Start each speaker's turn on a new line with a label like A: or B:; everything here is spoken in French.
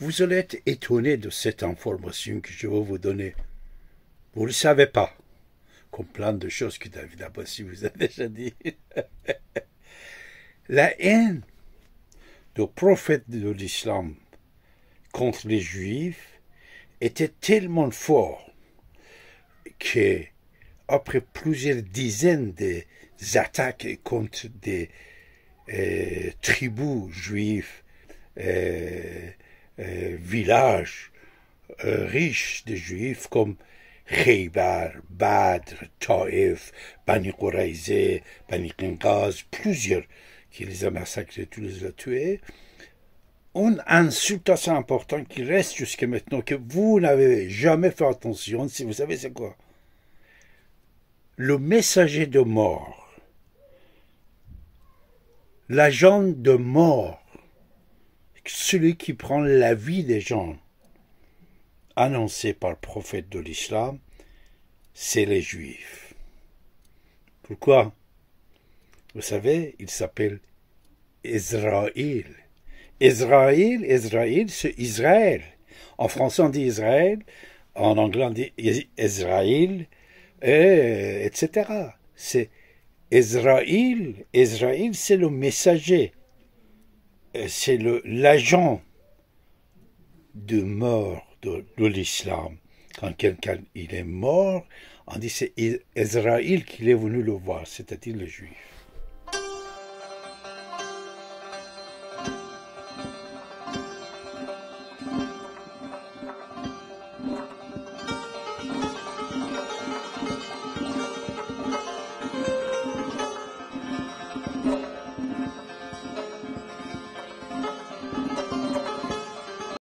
A: Vous allez être étonné de cette information que je vais vous donner. Vous ne le savez pas, comme plein de choses que David si vous a déjà dit. La haine du prophète de l'islam contre les juifs était tellement forte que après plusieurs dizaines d'attaques contre des euh, tribus juives, euh, euh, villages euh, riches de juifs comme Heiber, Badr, Taif, Bani Quraizé, Bani plusieurs qui les a massacrés, tous les a tués. Une insulte assez importante qui reste jusqu'à maintenant, que vous n'avez jamais fait attention, si vous savez c'est quoi. Le messager de mort, l'agent de mort, celui qui prend la vie des gens, annoncé par le prophète de l'islam, c'est les juifs. Pourquoi Vous savez, il s'appelle Israël. Israël, Israël, c'est Israël. En français, on dit Israël, en anglais, on dit Israël, euh, etc. C'est Israël, Israël, c'est le messager. Euh, c'est l'agent de mort de, l'islam. Quand quelqu'un il est mort, on dit c'est Israël qu'il est venu le voir, c'est-à-dire le juif.